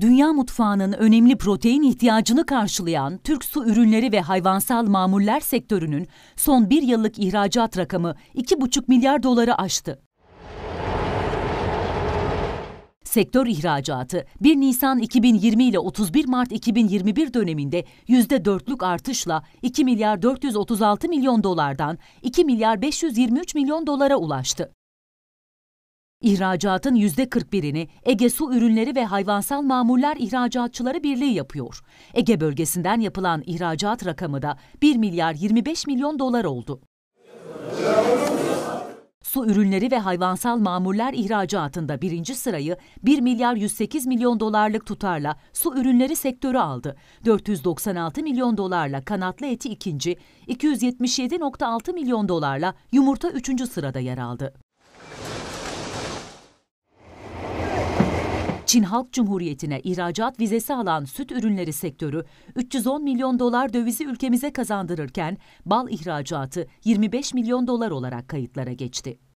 dünya mutfağının önemli protein ihtiyacını karşılayan Türk su ürünleri ve hayvansal mamuller sektörünün son bir yıllık ihracat rakamı 2,5 milyar doları aştı. Sektör ihracatı 1 Nisan 2020 ile 31 Mart 2021 döneminde %4'lük artışla 2 milyar 436 milyon dolardan 2 milyar 523 milyon dolara ulaştı. İhracatın yüzde 41'ini Ege Su Ürünleri ve Hayvansal Mamuller İhracatçıları Birliği yapıyor. Ege bölgesinden yapılan ihracat rakamı da 1 milyar 25 milyon dolar oldu. Su ürünleri ve hayvansal mamuller ihracatında birinci sırayı 1 milyar 108 milyon dolarlık tutarla su ürünleri sektörü aldı. 496 milyon dolarla kanatlı eti ikinci, 277.6 milyon dolarla yumurta üçüncü sırada yer aldı. Çin Halk Cumhuriyeti'ne ihracat vizesi alan süt ürünleri sektörü 310 milyon dolar dövizi ülkemize kazandırırken bal ihracatı 25 milyon dolar olarak kayıtlara geçti.